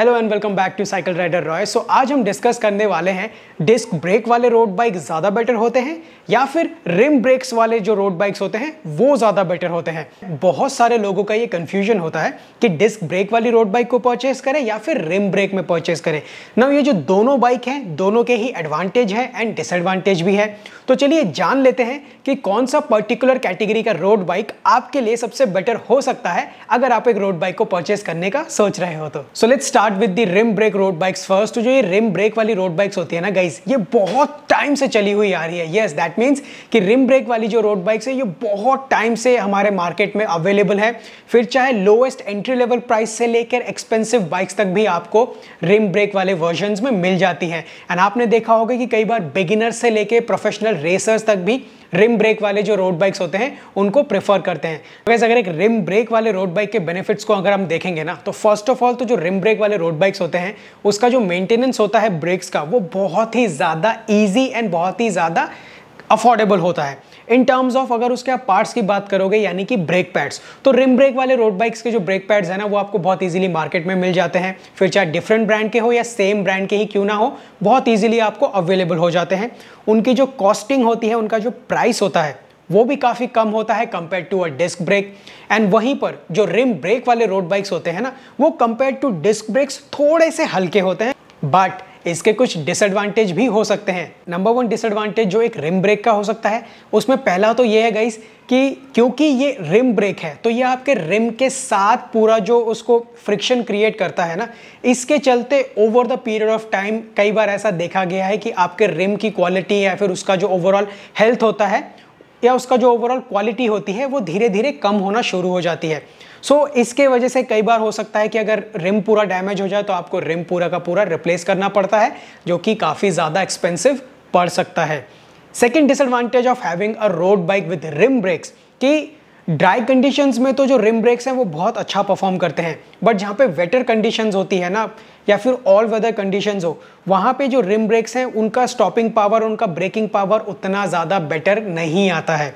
hello and welcome back to cycle rider Roy so आज हम discuss करने वाले हैं डिस्क ब्रेक वाले रोड बाइक ज़्यादा बेटर होते हैं या फिर रिम ब्रेक्स वाले जो रोड बाइक्स होते हैं वो ज़्यादा बेटर होते हैं बहुत सारे लोगों का ये कन्फ्यूजन होता है कि डिस्क ब्रेक वाली रोड बाइक को परचेस करें या फिर रिम ब्रेक में परचेस करें न ये जो दोनों बाइक हैं दोनों के ही एडवांटेज है एंड डिसएडवांटेज भी है तो चलिए जान लेते हैं कि कौन सा पर्टिकुलर कैटेगरी का रोड बाइक आपके लिए सबसे बेटर हो सकता है अगर आप एक रोड बाइक को परचेस करने का सोच रहे हो तो so let's start with the rim brake road bikes first जो ये रिम ब्रेक वाली रोड बाइक्स होती है ना गाइस ये बहुत टाइम से चली हुई आ रही है यस दैट मींस कि रिम ब्रेक वाली जो रोड बाइक्स है ये बहुत टाइम से हमारे मार्केट में अवेलेबल है फिर चाहे लोएस्ट एंट्री लेवल प्राइस से लेकर एक्सपेंसिव बाइक्स तक भी आपको रिम ब्रेक वाले वर्जन में मिल जाती है एंड आपने देखा होगा कि कई बार बिगिनर से लेकर प्रोफेशनल रेसर्स तक भी रिम ब्रेक वाले जो रोड बाइक्स होते हैं उनको प्रेफर करते हैं वैसे अगर एक रिम ब्रेक वाले रोड बाइक के बेनिफिट्स को अगर हम देखेंगे ना तो फर्स्ट ऑफ ऑल तो जो रिम ब्रेक वाले रोड बाइक्स होते हैं उसका जो मेंटेनेंस होता है ब्रेक्स का वो बहुत ही ज़्यादा ईजी एंड बहुत ही ज़्यादा अफोर्डेबल होता है इन टर्म्स ऑफ अगर उसके आप पार्ट्स की बात करोगे यानी कि ब्रेक पैड्स तो रिम ब्रेक वाले रोड बाइक्स के जो ब्रेक पैड्स हैं ना वो आपको बहुत ईजिली मार्केट में मिल जाते हैं फिर चाहे डिफरेंट ब्रांड के हो या सेम ब्रांड के ही क्यों ना हो बहुत ईजिली आपको अवेलेबल हो जाते हैं उनकी जो कॉस्टिंग होती है उनका जो प्राइस होता है वो भी काफ़ी कम होता है compare to a disc brake and वहीं पर जो रिम ब्रेक वाले रोड बाइक्स होते हैं ना वो कंपेयर टू डिस्क ब्रेक्स थोड़े से हल्के होते हैं बट इसके कुछ डिसएडवांटेज भी हो सकते हैं नंबर वन डिसएडवांटेज जो एक रिम ब्रेक का हो सकता है उसमें पहला तो ये है गाइस कि क्योंकि ये रिम ब्रेक है तो ये आपके रिम के साथ पूरा जो उसको फ्रिक्शन क्रिएट करता है ना इसके चलते over the period of time कई बार ऐसा देखा गया है कि आपके रिम की क्वालिटी या फिर उसका जो ओवरऑल हेल्थ होता है या उसका जो ओवरऑल क्वालिटी होती है वो धीरे धीरे कम होना शुरू हो जाती है सो so, इसके वजह से कई बार हो सकता है कि अगर रिम पूरा डैमेज हो जाए तो आपको रिम पूरा का पूरा रिप्लेस करना पड़ता है जो कि काफ़ी ज़्यादा एक्सपेंसिव पड़ सकता है second disadvantage of having a road bike with rim brakes कि ड्राई कंडीशंस में तो जो रिम ब्रेक्स हैं वो बहुत अच्छा परफॉर्म करते हैं बट जहाँ पे वेटर कंडीशंस होती है ना या फिर ऑल वेदर कंडीशंस हो वहाँ पे जो रिम ब्रेक्स हैं उनका स्टॉपिंग पावर उनका ब्रेकिंग पावर उतना ज़्यादा बेटर नहीं आता है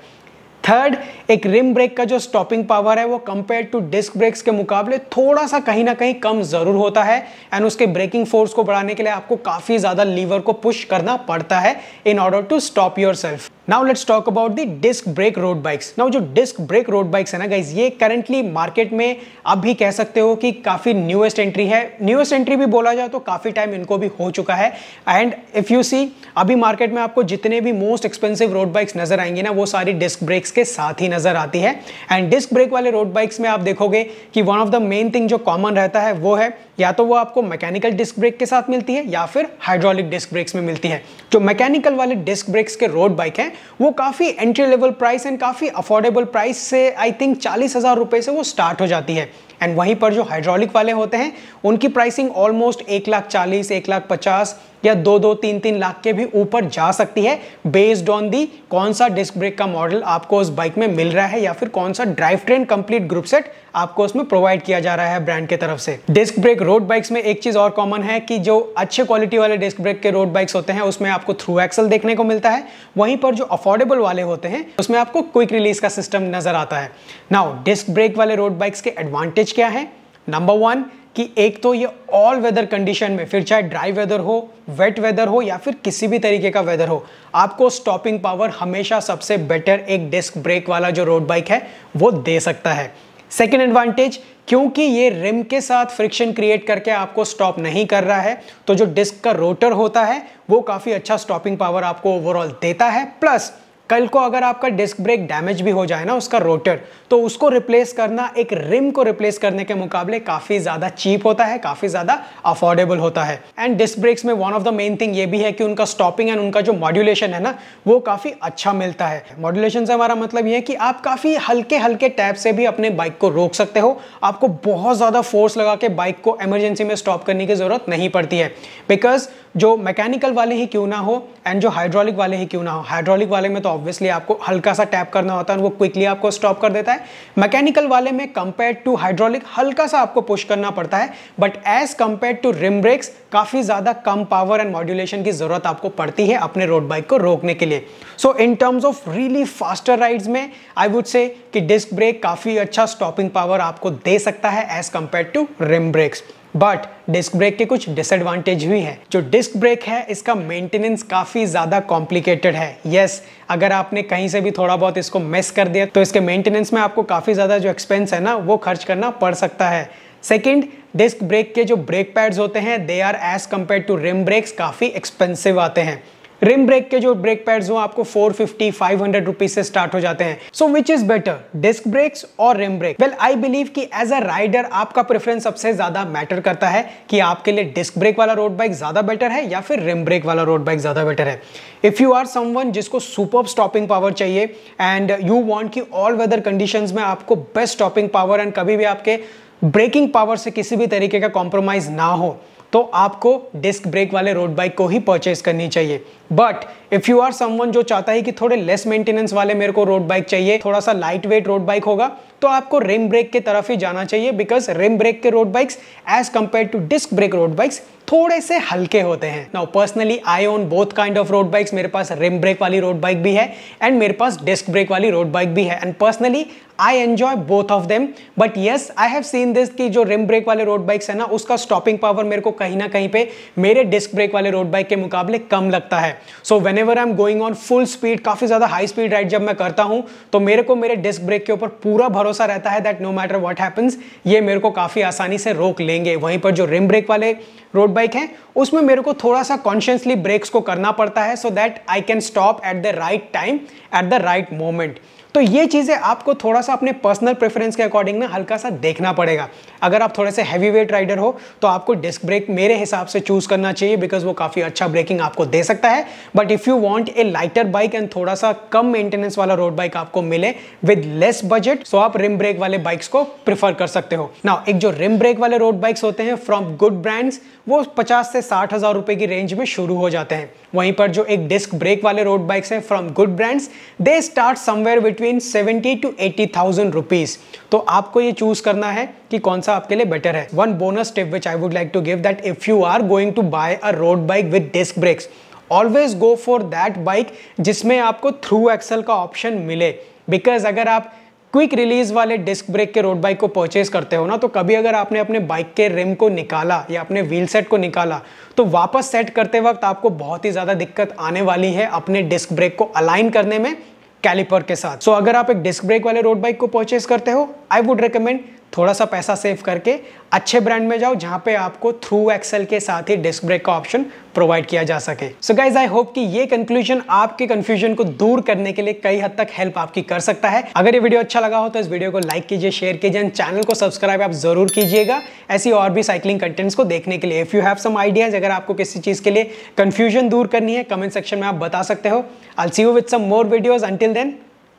थर्ड एक रिम ब्रेक का जो स्टॉपिंग पावर है वो कंपेयर टू डिस्क ब्रेक्स के मुकाबले थोड़ा सा कहीं ना कहीं कम ज़रूर होता है एंड उसके ब्रेकिंग फोर्स को बढ़ाने के लिए आपको काफ़ी ज़्यादा लीवर को पुश करना पड़ता है in order to stop yourself now let's talk about the disc brake road bikes now जो डिस्क ब्रेक रोड बाइक्स है ना गाइज ये करंटली मार्केट में आप भी कह सकते हो कि काफ़ी न्यूएस्ट एंट्री है न्यूएस्ट एंट्री भी बोला जाए तो काफ़ी टाइम इनको भी हो चुका है एंड इफ़ यू सी अभी मार्केट में आपको जितने भी मोस्ट एक्सपेंसिव रोड बाइक्स नजर आएंगी ना वो सारी डिस्क ब्रेक्स के साथ ही नजर आती है एंड डिस्क ब्रेक वाले रोड बाइक्स में आप देखोगे कि one of the main thing जो कॉमन रहता है वो है या तो वो आपको मैकेनिकल डिस्क ब्रेक के साथ मिलती है या फिर हाइड्रोलिक डिस्क ब्रेक्स में मिलती है जो मैकेनिकल वाले डिस्क ब्रेक्स के रोड बाइक हैं वो काफ़ी एंट्री लेवल प्राइस एंड काफ़ी अफोर्डेबल प्राइस से आई थिंक चालीस हज़ार रुपये से वो स्टार्ट हो जाती है एंड वहीं पर जो हाइड्रोलिक वाले होते हैं उनकी प्राइसिंग ऑलमोस्ट एक लाख चालीस एक लाख पचास या दो दो तीन तीन लाख के भी ऊपर जा सकती है बेस्ड ऑन दी कौन सा डिस्क ब्रेक का मॉडल आपको उस बाइक में मिल रहा है या फिर कौन सा drive train complete group set आपको उसमें प्रोवाइड किया जा रहा है ब्रांड के तरफ से डिस्क ब्रेक रोड बाइक्स में एक चीज और कॉमन है कि जो अच्छे क्वालिटी वाले डिस्क ब्रेक के रोड बाइक्स होते हैं उसमें आपको थ्रू एक्सल देखने को मिलता है वहीं पर जो अफोर्डेबल वाले होते हैं उसमें आपको क्विक रिलीज का सिस्टम नजर आता है नाउ डिस्क ब्रेक वाले रोड बाइक्स के एडवांटेज एडवांटेज क्या है नंबर वन कि एक तो ये ऑल वेदर कंडीशन में फिर चाहे ड्राई वेदर हो वेट वेदर हो या फिर किसी भी तरीके का वेदर हो आपको स्टॉपिंग पावर हमेशा सबसे बेटर एक डिस्क ब्रेक वाला जो रोड बाइक है वो दे सकता है सेकेंड एडवांटेज क्योंकि ये रिम के साथ फ्रिक्शन क्रिएट करके आपको स्टॉप नहीं कर रहा है तो जो डिस्क का रोटर होता है वो काफ़ी अच्छा स्टॉपिंग पावर आपको ओवरऑल देता है प्लस कल को अगर आपका डिस्क ब्रेक डैमेज भी हो जाए ना उसका रोटर तो उसको रिप्लेस करना एक रिम को रिप्लेस करने के मुकाबले काफ़ी ज़्यादा चीप होता है काफ़ी ज़्यादा अफोर्डेबल होता है एंड डिस्क ब्रेक्स में one of the main thing ये भी है कि उनका स्टॉपिंग एंड उनका जो मॉड्यूलेशन है ना वो काफ़ी अच्छा मिलता है मॉड्यूलेशन से हमारा मतलब ये है कि आप काफ़ी हल्के हल्के टैप से भी अपने बाइक को रोक सकते हो आपको बहुत ज़्यादा फोर्स लगा के बाइक को एमरजेंसी में स्टॉप करने की ज़रूरत नहीं पड़ती है बिकॉज जो मैकेनिकल वाले ही क्यों ना हो एंड जो हाइड्रोलिक वाले ही क्यों ना हो हाइड्रोलिक वाले में तो ऑब्वियसली आपको हल्का सा टैप करना होता है वो क्विकली आपको स्टॉप कर देता है मैकेनिकल वाले में कंपेयर टू हाइड्रोलिक हल्का सा आपको पुश करना पड़ता है but as compare to rim brakes काफ़ी ज़्यादा कम पावर एंड मॉड्यूलेशन की ज़रूरत आपको पड़ती है अपने रोड बाइक को रोकने के लिए so in terms of really faster rides में आई वुड से कि डिस्क ब्रेक काफ़ी अच्छा स्टॉपिंग पावर आपको दे सकता है as compare to rim brakes but disc brake के कुछ डिसएडवांटेज भी हैं जो डिस्क ब्रेक है इसका मेंटेनेंस काफ़ी ज़्यादा कॉम्प्लिकेटेड है यस yes, अगर आपने कहीं से भी थोड़ा बहुत इसको मिस कर दिया तो इसके मेंटेनेंस में आपको काफ़ी ज़्यादा जो एक्सपेंस है ना वो खर्च करना पड़ सकता है सेकेंड डिस्क ब्रेक के जो ब्रेक पैड्स होते हैं they are as compare to rim brakes काफ़ी एक्सपेंसिव आते हैं रिम ब्रेक के जो ब्रेक पैड्स हो आपको 450 500 हंड्रेड से स्टार्ट हो जाते हैं so which is better disc brakes और rim brake well I believe कि एज अ राइडर आपका प्रेफरेंस सबसे ज्यादा मैटर करता है कि आपके लिए डिस्क ब्रेक वाला रोड बाइक ज्यादा बेटर है या फिर रिम ब्रेक वाला रोड बाइक ज्यादा बेटर है इफ यू आर समवन जिसको सुपर स्टॉपिंग पावर चाहिए एंड यू वॉन्ट की ऑल वेदर कंडीशन में आपको बेस्ट स्टॉपिंग पावर एंड कभी भी आपके ब्रेकिंग पावर से किसी भी तरीके का कॉम्प्रोमाइज ना हो तो आपको डिस्क ब्रेक वाले रोड बाइक को ही परचेज करनी चाहिए but if you are someone जो चाहता है कि थोड़े लेस मेंटेनेंस वाले मेरे को रोड बाइक चाहिए थोड़ा सा लाइट वेट रोड बाइक होगा तो आपको रिम ब्रेक के तरफ ही जाना चाहिए बिकॉज रिम ब्रेक के road bikes as compare to disc brake road bikes थोड़े से हल्के होते हैं now personally I own both kind of road bikes मेरे पास रिम ब्रेक वाली रोड बाइक भी है एंड मेरे पास डिस्क ब्रेक वाली रोड बाइक भी है and personally I enjoy both of them but yes I have seen this कि जो रिम ब्रेक वाले रोड बाइक्स है ना उसका स्टॉपिंग पावर मेरे को कहीं ना कहीं पे मेरे डिस्क ब्रेक वाले रोड बाइक के मुकाबले कम लगता है so whenever I am going on full speed काफ़ी ज़्यादा हाई स्पीड राइड जब मैं करता हूं तो मेरे को मेरे डिस्क ब्रेक के ऊपर पूरा भरोसा रहता है that no matter what happens ये मेरे को काफ़ी आसानी से रोक लेंगे वहीं पर जो रिम ब्रेक वाले रोड बाइक हैं उसमें मेरे को थोड़ा सा कॉन्शियसली ब्रेक्स को करना पड़ता है so that I can stop at the right time at the right moment तो ये चीज़ें आपको थोड़ा सा अपने पर्सनल प्रेफरेंस के अकॉर्डिंग में हल्का सा देखना पड़ेगा अगर आप थोड़े से हैवी वेट राइडर हो तो आपको डिस्क ब्रेक मेरे हिसाब से चूज़ करना चाहिए बिकॉज वो काफ़ी अच्छा ब्रेकिंग आपको दे सकता है but if you want a lighter bike and थोड़ा सा कम मेंटेनेंस वाला रोड बाइक आपको मिले विद लेस बजट सो आप रिम ब्रेक वाले बाइक्स को प्रिफर कर सकते हो ना एक जो रिम ब्रेक वाले रोड बाइक्स होते हैं फ्रॉम गुड ब्रांड्स वो 50 से साठ हजार रुपए की रेंज में शुरू हो जाते हैं वहीं पर जो एक डिस्क ब्रेक वाले रोड बाइक्स हैं from good brands they start somewhere between 70 to eighty thousand rupees तो आपको ये चूज करना है कि कौन सा आपके लिए बेटर है one bonus tip which I would like to give that if you are going to buy a road bike with disc brakes always go for that bike जिसमें आपको थ्रू एक्सल का ऑप्शन मिले because अगर आप quick release वाले disc brake के road bike को purchase करते हो ना तो कभी अगर आपने अपने बाइक के रिम को निकाला या अपने व्हील सेट को निकाला तो वापस सेट करते वक्त आपको बहुत ही ज़्यादा दिक्कत आने वाली है अपने डिस्क ब्रेक को अलाइन करने में कैलिपर के साथ सो so, अगर आप एक डिस्क ब्रेक वाले रोड बाइक को परचेज करते हो आई वुड रिकमेंड थोड़ा सा पैसा सेव करके अच्छे ब्रांड में जाओ जहां पे आपको थ्रू एक्सेल के साथ ही डिस्क ब्रेक का ऑप्शन प्रोवाइड किया जा सके सो गाइज आई होप कि ये कंक्लूजन आपके कंफ्यूजन को दूर करने के लिए कई हद तक हेल्प आपकी कर सकता है अगर ये वीडियो अच्छा लगा हो तो इस वीडियो को लाइक कीजिए शेयर कीजिए चैनल को सब्सक्राइब आप जरूर कीजिएगा ऐसी और भी साइकिलिंग कंटेंट्स को देखने के लिए if you have some ideas अगर आपको किसी चीज के लिए कंफ्यूजन दूर करनी है कमेंट सेक्शन में आप बता सकते हो I'll see you with some more videos until then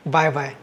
bye bye